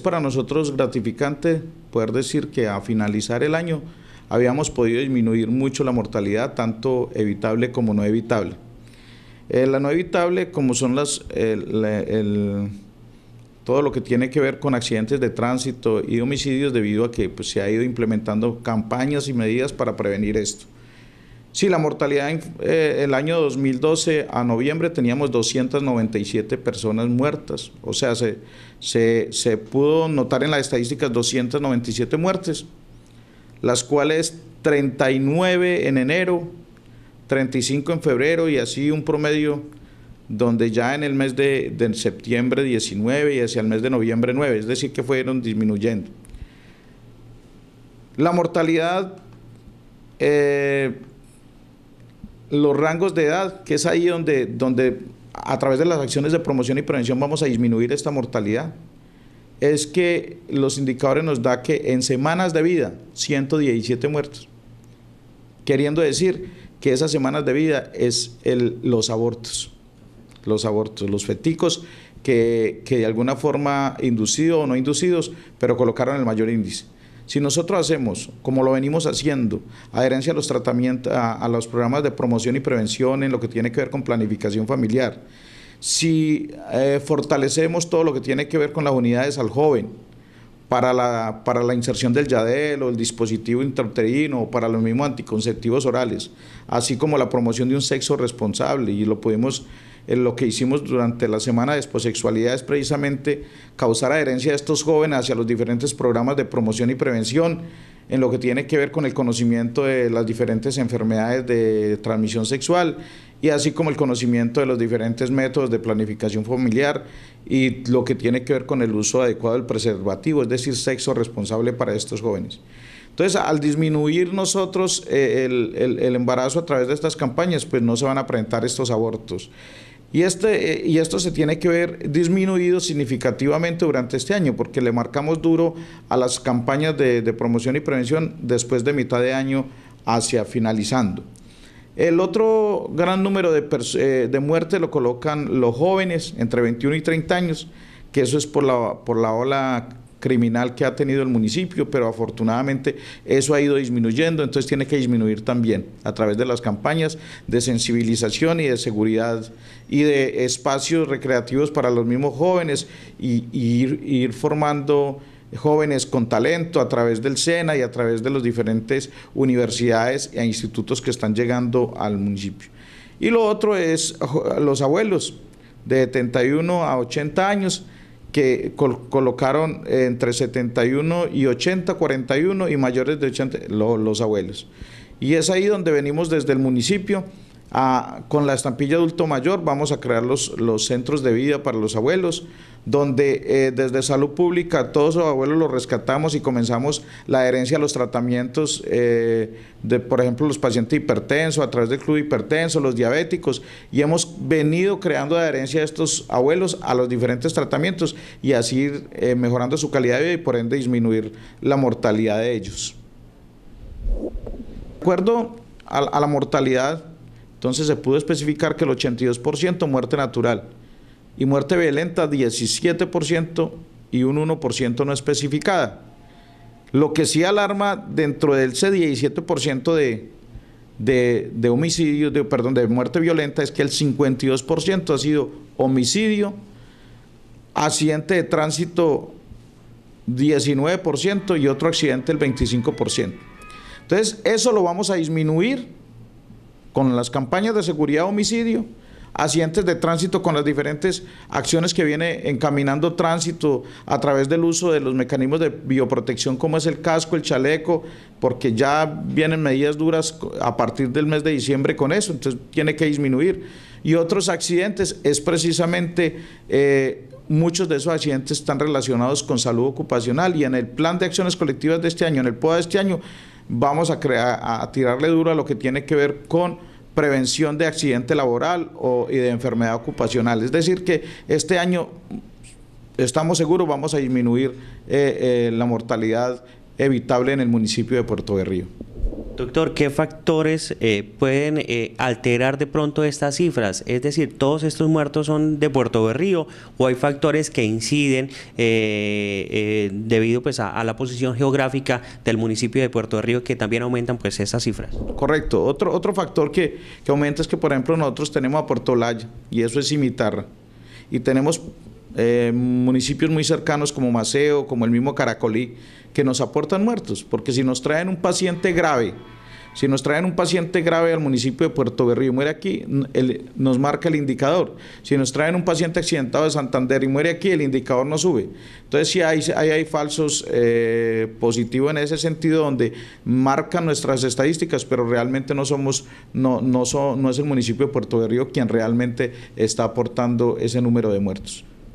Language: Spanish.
Es para nosotros gratificante poder decir que a finalizar el año habíamos podido disminuir mucho la mortalidad, tanto evitable como no evitable. Eh, la no evitable, como son las, todo lo que tiene que ver con accidentes de tránsito y homicidios, debido a que pues, se ha ido implementando campañas y medidas para prevenir esto. Sí, la mortalidad en eh, el año 2012 a noviembre teníamos 297 personas muertas. O sea, se, se, pudo notar en las estadísticas 297 muertes, las cuales 39 en enero, 35 en febrero y así un promedio donde ya en el mes de, de, septiembre 19 y hacia el mes de noviembre 9, es decir, que fueron disminuyendo. La mortalidad eh, los rangos de edad, que es ahí donde, donde a través de las acciones de promoción y prevención vamos a disminuir esta mortalidad, es que los indicadores nos da que en semanas de vida, 117 muertos. Queriendo decir que esas semanas de vida es el, los abortos, los abortos, los feticos que, que de alguna forma inducidos o no inducidos, pero colocaron el mayor índice. Si nosotros hacemos, como lo venimos haciendo, adherencia a los tratamientos, a, los programas de promoción y prevención en lo que tiene que ver con planificación familiar, si eh, fortalecemos todo lo que tiene que ver con las unidades al joven, para la, para la inserción del yadel o el dispositivo intrauterino o para los mismos anticonceptivos orales, así como la promoción de un sexo responsable y lo podemos lo que hicimos durante la semana de exposexualidad es precisamente causar adherencia a estos jóvenes hacia los diferentes programas de promoción y prevención en lo que tiene que ver con el conocimiento de las diferentes enfermedades de transmisión sexual y así como el conocimiento de los diferentes métodos de planificación familiar y lo que tiene que ver con el uso adecuado del preservativo, es decir, sexo responsable para estos jóvenes. Entonces, al disminuir nosotros eh, el, el embarazo a través de estas campañas, pues no se van a presentar estos abortos. Y, este, eh, y esto se tiene que ver disminuido significativamente durante este año, porque le marcamos duro a las campañas de, promoción y prevención después de mitad de año hacia finalizando. El otro gran número de, eh, de muertes lo colocan los jóvenes entre 21 y 30 años, que eso es por la, por la ola criminal que ha tenido el municipio, pero afortunadamente eso ha ido disminuyendo, entonces tiene que disminuir también a través de las campañas de sensibilización y de seguridad y de espacios recreativos para los mismos jóvenes y, ir, ir formando jóvenes con talento a través del SENA y a través de las diferentes universidades e institutos que están llegando al municipio. Y lo otro es los abuelos de 71 a 80 años que colocaron entre 71 y 80, 41 y mayores de 80, los abuelos. Y es ahí donde venimos desde el municipio con la estampilla adulto mayor vamos a crear los, centros de vida para los abuelos, donde eh, desde salud pública todos los abuelos los rescatamos y comenzamos la adherencia a los tratamientos eh, de, por ejemplo, los pacientes hipertensos, a través del club hipertenso, los diabéticos, y hemos venido creando adherencia a estos abuelos a los diferentes tratamientos y así eh, mejorando su calidad de vida y por ende disminuir la mortalidad de ellos. De acuerdo a la mortalidad, entonces se pudo especificar que el 82% muerte natural y muerte violenta 17% y un 1% no especificada. Lo que sí alarma dentro del ese 17% de, perdón, de muerte violenta es que el 52% ha sido homicidio, accidente de tránsito 19% y otro accidente el 25%. Entonces, eso lo vamos a disminuir con las campañas de seguridad homicidio, accidentes de tránsito con las diferentes acciones que viene encaminando tránsito a través del uso de los mecanismos de bioprotección como es el casco, el chaleco, porque ya vienen medidas duras a partir del mes de diciembre con eso, entonces tiene que disminuir. Y otros accidentes es precisamente... Eh, muchos de esos accidentes están relacionados con salud ocupacional y en el plan de acciones colectivas de este año, en el POA de este año, vamos a, crear, a tirarle duro a lo que tiene que ver con prevención de accidente laboral y de enfermedad ocupacional. Es decir, que este año estamos seguros vamos a disminuir eh, eh, la mortalidad evitable en el municipio de Puerto Berrío. Doctor, ¿qué factores eh, pueden eh, alterar de pronto estas cifras? Es decir, ¿todos estos muertos son de Puerto Berrío o hay factores que inciden eh, debido pues, a, la posición geográfica del municipio de Puerto Río que también aumentan pues esas cifras? Correcto. Otro, otro factor que, aumenta es que, por ejemplo, nosotros tenemos a Puerto Portolaya y eso es imitar. Y tenemos eh, municipios muy cercanos como Maceo, como el mismo Caracolí, que nos aportan muertos, porque si nos traen un paciente grave, si nos traen un paciente grave al municipio de Puerto Berrío y muere aquí, nos marca el indicador. Si nos traen un paciente accidentado de Santander y muere aquí, el indicador no sube. Entonces sí hay, hay, falsos eh, positivos en ese sentido donde marcan nuestras estadísticas, pero realmente no somos, no, no es el municipio de Puerto Berrío quien realmente está aportando ese número de muertos.